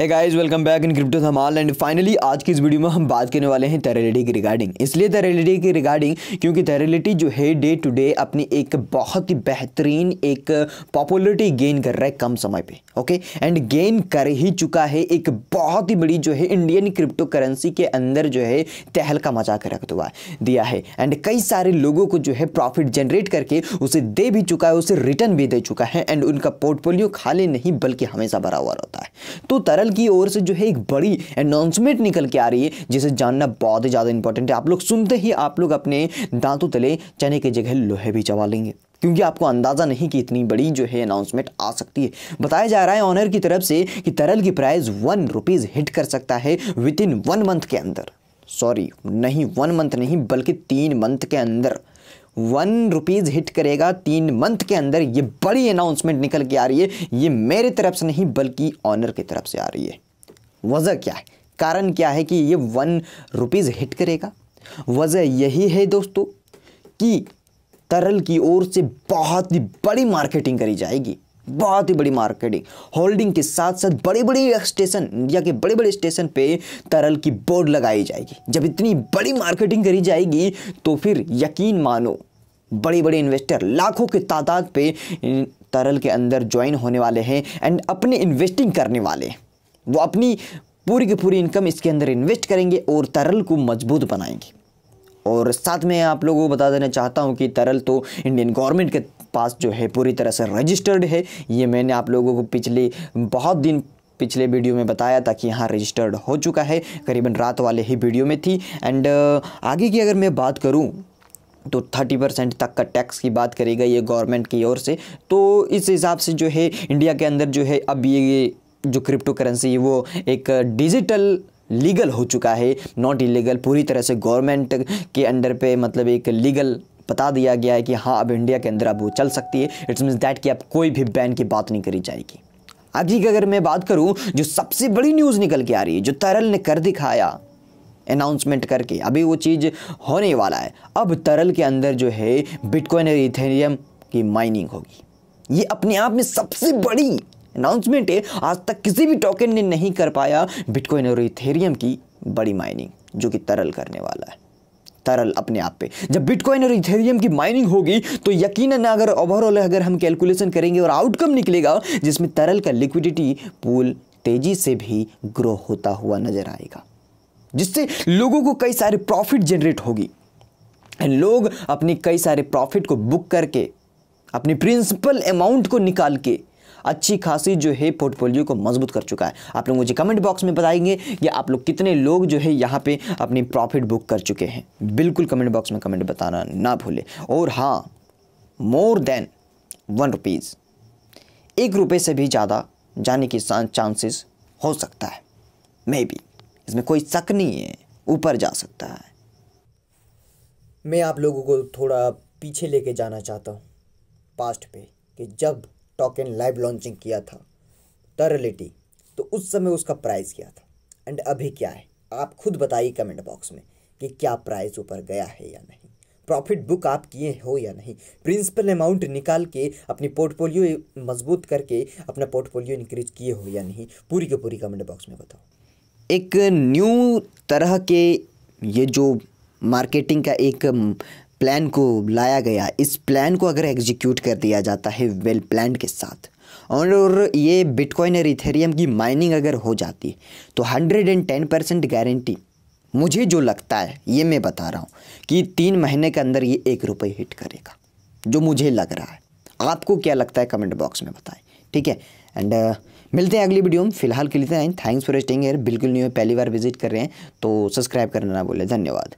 है guys welcome back in crypto Dhamaal and finally आज की इस वीडियो में हम बात करने वाले हैं तेरेलिटी की रिगार्डिंग इसलिए तेरेलिटी की रिगार्डिंग क्योंकि तेरेलिटी जो है डे टू डे अपनी एक बहुत ही बेहतरीन एक पॉपुलरिटी गेन कर रहा है कम समय पे ओके एंड गेन कर ही चुका है एक बहुत ही बड़ी जो है इंडियन क्रिप्टो करेंसी के अंदर जो है तहलका मचा कर रख दुआ दिया है एंड कई सारे लोगों को जो है प्रॉफिट जनरेट करके उसे दे भी चुका है उसे रिटर्न भी दे चुका है एंड उनका पोर्टफोलियो खाली नहीं बल्कि हमेशा भरा हुआ रहता है तो तरल गूगल की ओर से जो है एक बड़ी अनाउंसमेंट निकल के आ रही है जिसे जानना बहुत ही ज़्यादा इंपॉर्टेंट है आप लोग सुनते ही आप लोग अपने दांतों तले चने की जगह लोहे भी चबा लेंगे क्योंकि आपको अंदाज़ा नहीं कि इतनी बड़ी जो है अनाउंसमेंट आ सकती है बताया जा रहा है ऑनर की तरफ से कि तरल की प्राइस वन रुपीज़ हिट कर सकता है विद इन वन मंथ के अंदर सॉरी नहीं वन मंथ नहीं बल्कि तीन मंथ के अंदर वन रुपीज़ हिट करेगा तीन मंथ के अंदर ये बड़ी अनाउंसमेंट निकल के आ रही है ये मेरे तरफ से नहीं बल्कि ऑनर की तरफ से आ रही है वजह क्या है कारण क्या है कि ये वन रुपीज़ हिट करेगा वजह यही है दोस्तों कि तरल की ओर से बहुत ही बड़ी मार्केटिंग करी जाएगी बहुत ही बड़ी मार्केटिंग होल्डिंग के साथ साथ बड़े बड़े स्टेशन इंडिया के बड़े बड़े स्टेशन पे तरल की बोर्ड लगाई जाएगी जब इतनी बड़ी मार्केटिंग करी जाएगी तो फिर यकीन मानो बड़े बड़े इन्वेस्टर लाखों की तादाद पे तरल के अंदर ज्वाइन होने वाले हैं एंड अपने इन्वेस्टिंग करने वाले वो अपनी पूरी की पूरी इनकम इसके अंदर इन्वेस्ट करेंगे और तरल को मजबूत बनाएंगे और साथ में आप लोगों को बता देना चाहता हूँ कि तरल तो इंडियन गवर्नमेंट के पास जो है पूरी तरह से रजिस्टर्ड है ये मैंने आप लोगों को पिछले बहुत दिन पिछले वीडियो में बताया था कि यहाँ रजिस्टर्ड हो चुका है करीबन रात वाले ही वीडियो में थी एंड आगे की अगर मैं बात करूँ तो थर्टी परसेंट तक का टैक्स की बात करेगा ये गवर्नमेंट की ओर से तो इस हिसाब से जो है इंडिया के अंदर जो है अब ये जो क्रिप्टो करेंसी है वो एक डिजिटल लीगल हो चुका है नॉट इलीगल पूरी तरह से गवर्नमेंट के अंडर पे मतलब एक लीगल बता दिया गया है कि हाँ अब इंडिया के अंदर अब वो चल सकती है इट्स मीन्स दैट कि अब कोई भी बैन की बात नहीं करी जाएगी अभी की अगर मैं बात करूँ जो सबसे बड़ी न्यूज़ निकल के आ रही है जो तरल ने कर दिखाया अनाउंसमेंट करके अभी वो चीज़ होने वाला है अब तरल के अंदर जो है बिटकॉइन और इथेरियम की माइनिंग होगी ये अपने आप में सबसे बड़ी अनाउंसमेंट है आज तक किसी भी टोकन ने नहीं कर पाया बिटकॉइन और इथेरियम की बड़ी माइनिंग जो कि तरल करने वाला है तरल अपने आप पे जब बिटकॉइन और इथेरियम की माइनिंग होगी तो यकीनन अगर ओवरऑल अगर हम कैलकुलेशन करेंगे और आउटकम निकलेगा जिसमें तरल का लिक्विडिटी पूल तेज़ी से भी ग्रो होता हुआ नजर आएगा जिससे लोगों को कई सारे प्रॉफिट जनरेट होगी लोग अपने कई सारे प्रॉफिट को बुक करके अपनी प्रिंसिपल अमाउंट को निकाल के अच्छी खासी जो है पोर्टफोलियो को मजबूत कर चुका है आप लोग मुझे कमेंट बॉक्स में बताएंगे या आप लोग कितने लोग जो है यहाँ पे अपनी प्रॉफिट बुक कर चुके हैं बिल्कुल कमेंट बॉक्स में कमेंट बताना ना भूले और हाँ मोर देन वन रुपीज़ एक रुपये से भी ज़्यादा जाने की चांसेस हो सकता है मे बी इसमें कोई शक नहीं है ऊपर जा सकता है मैं आप लोगों को थोड़ा पीछे लेके जाना चाहता हूँ पास्ट पे कि जब टोकन लाइव लॉन्चिंग किया था टर्लिटी तो उस समय उसका प्राइस क्या था एंड अभी क्या है आप खुद बताइए कमेंट बॉक्स में कि क्या प्राइस ऊपर गया है या नहीं प्रॉफिट बुक आप किए हो या नहीं प्रिंसिपल अमाउंट निकाल के अपनी पोर्टफोलियो मजबूत करके अपना पोर्टफोलियो इंक्रीज किए हो या नहीं पूरी के पूरी कमेंट बॉक्स में बताओ एक न्यू तरह के ये जो मार्केटिंग का एक प्लान um, को लाया गया इस प्लान को अगर एग्जीक्यूट कर दिया जाता है वेल प्लान के साथ और ये बिटकॉइन और इथेरियम की माइनिंग अगर हो जाती है तो hundred and ten percent guarantee मुझे जो लगता है ये मैं बता रहा हूँ कि तीन महीने के अंदर ये एक रुपये हिट करेगा जो मुझे लग रहा है आपको क्या लगता है कमेंट बॉक्स में बताएं ठीक है एंड uh, मिलते हैं अगली वीडियो में फिलहाल के लिए थैंक्स फॉर स्टेइंग एयर बिल्कुल न्यू हो पहली बार विजिट कर रहे हैं तो सब्सक्राइब करना ना बोले धन्यवाद